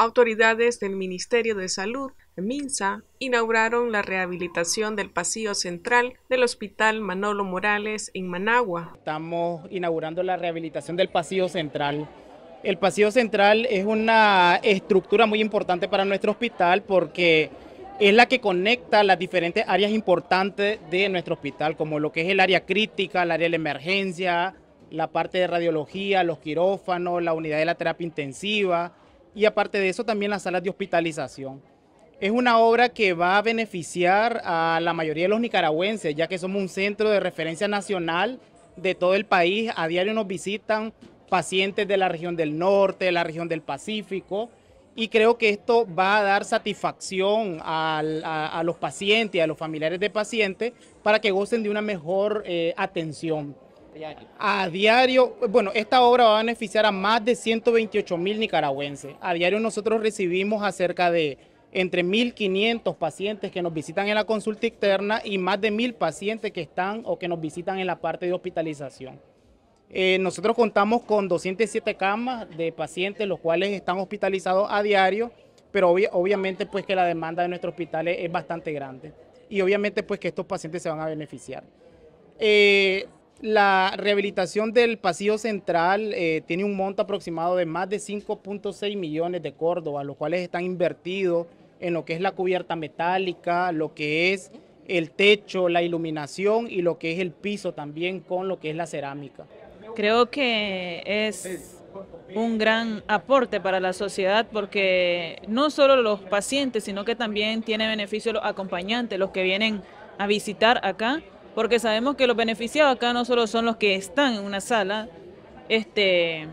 Autoridades del Ministerio de Salud, MINSA, inauguraron la rehabilitación del pasillo central del Hospital Manolo Morales en Managua. Estamos inaugurando la rehabilitación del pasillo central. El pasillo central es una estructura muy importante para nuestro hospital porque es la que conecta las diferentes áreas importantes de nuestro hospital, como lo que es el área crítica, el área de la emergencia, la parte de radiología, los quirófanos, la unidad de la terapia intensiva, y aparte de eso también las salas de hospitalización. Es una obra que va a beneficiar a la mayoría de los nicaragüenses, ya que somos un centro de referencia nacional de todo el país. A diario nos visitan pacientes de la región del norte, de la región del Pacífico, y creo que esto va a dar satisfacción a, los pacientes, a los familiares de pacientes, para que gocen de una mejor eh, atención. A diario, bueno, esta obra va a beneficiar a más de 128 mil nicaragüenses. A diario nosotros recibimos acerca de entre 1.500 pacientes que nos visitan en la consulta externa y más de 1.000 pacientes que están o que nos visitan en la parte de hospitalización. Eh, nosotros contamos con 207 camas de pacientes, los cuales están hospitalizados a diario, pero obviamente pues que la demanda de nuestros hospitales es bastante grande y obviamente pues que estos pacientes se van a beneficiar. Eh, la rehabilitación del pasillo central eh, tiene un monto aproximado de más de 5.6 millones de Córdoba, los cuales están invertidos en lo que es la cubierta metálica, lo que es el techo, la iluminación y lo que es el piso también con lo que es la cerámica. Creo que es un gran aporte para la sociedad porque no solo los pacientes, sino que también tiene beneficio los acompañantes, los que vienen a visitar acá porque sabemos que los beneficiados acá no solo son los que están en una sala este,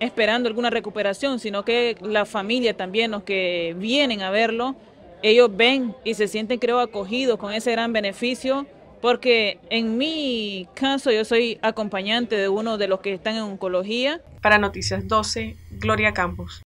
esperando alguna recuperación, sino que la familia también, los que vienen a verlo, ellos ven y se sienten, creo, acogidos con ese gran beneficio, porque en mi caso yo soy acompañante de uno de los que están en oncología. Para Noticias 12, Gloria Campos.